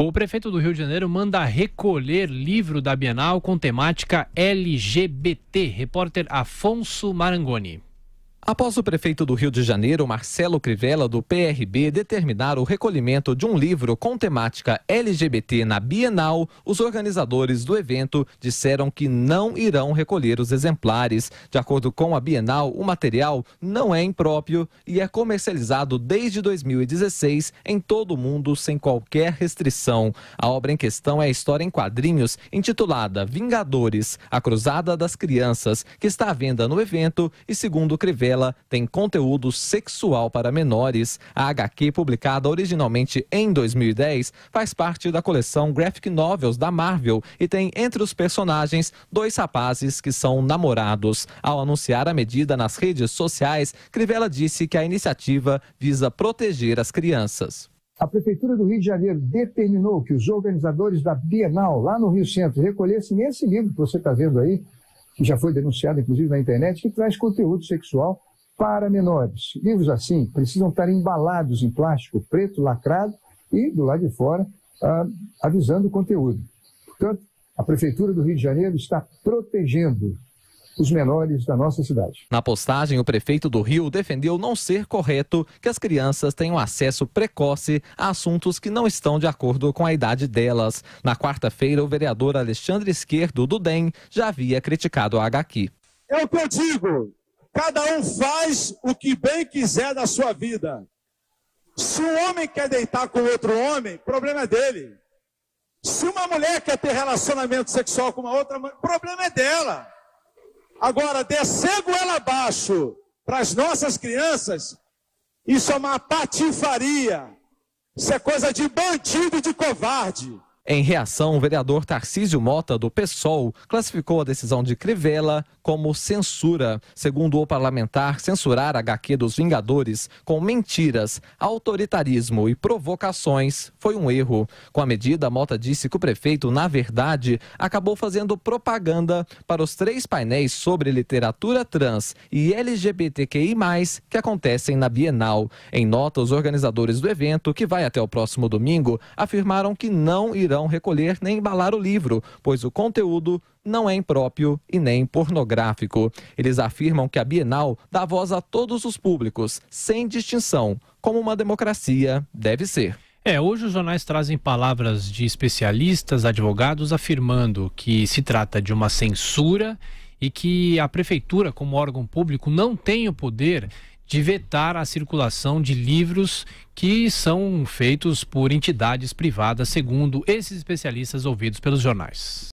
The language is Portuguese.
O prefeito do Rio de Janeiro manda recolher livro da Bienal com temática LGBT. Repórter Afonso Marangoni. Após o prefeito do Rio de Janeiro, Marcelo Crivella, do PRB, determinar o recolhimento de um livro com temática LGBT na Bienal, os organizadores do evento disseram que não irão recolher os exemplares. De acordo com a Bienal, o material não é impróprio e é comercializado desde 2016 em todo o mundo sem qualquer restrição. A obra em questão é a história em quadrinhos intitulada Vingadores, a Cruzada das Crianças, que está à venda no evento e, segundo Crivella, tem conteúdo sexual para menores. A HQ, publicada originalmente em 2010, faz parte da coleção Graphic Novels da Marvel e tem entre os personagens dois rapazes que são namorados. Ao anunciar a medida nas redes sociais, Crivella disse que a iniciativa visa proteger as crianças. A Prefeitura do Rio de Janeiro determinou que os organizadores da Bienal, lá no Rio Centro, recolhessem esse livro que você está vendo aí, que já foi denunciado inclusive na internet, que traz conteúdo sexual para menores. Livros assim precisam estar embalados em plástico preto lacrado e do lado de fora ah, avisando o conteúdo. Portanto, a Prefeitura do Rio de Janeiro está protegendo os menores da nossa cidade. Na postagem, o prefeito do Rio defendeu não ser correto que as crianças tenham acesso precoce a assuntos que não estão de acordo com a idade delas. Na quarta-feira, o vereador Alexandre Esquerdo, do DEM, já havia criticado a HQ. É o que eu digo. Cada um faz o que bem quiser da sua vida. Se um homem quer deitar com outro homem, problema é dele. Se uma mulher quer ter relacionamento sexual com uma outra, problema é dela. Agora, descer goela abaixo para as nossas crianças, isso é uma patifaria. Isso é coisa de bandido, de covarde. Em reação, o vereador Tarcísio Mota, do PSOL, classificou a decisão de Crivella como censura. Segundo o parlamentar, censurar a HQ dos Vingadores com mentiras, autoritarismo e provocações foi um erro. Com a medida, Mota disse que o prefeito, na verdade, acabou fazendo propaganda para os três painéis sobre literatura trans e LGBTQI, que acontecem na Bienal. Em nota, os organizadores do evento, que vai até o próximo domingo, afirmaram que não irão poderão recolher nem embalar o livro, pois o conteúdo não é impróprio e nem pornográfico. Eles afirmam que a Bienal dá voz a todos os públicos, sem distinção, como uma democracia deve ser. É, hoje os jornais trazem palavras de especialistas, advogados, afirmando que se trata de uma censura e que a prefeitura, como órgão público, não tem o poder de vetar a circulação de livros que são feitos por entidades privadas, segundo esses especialistas ouvidos pelos jornais.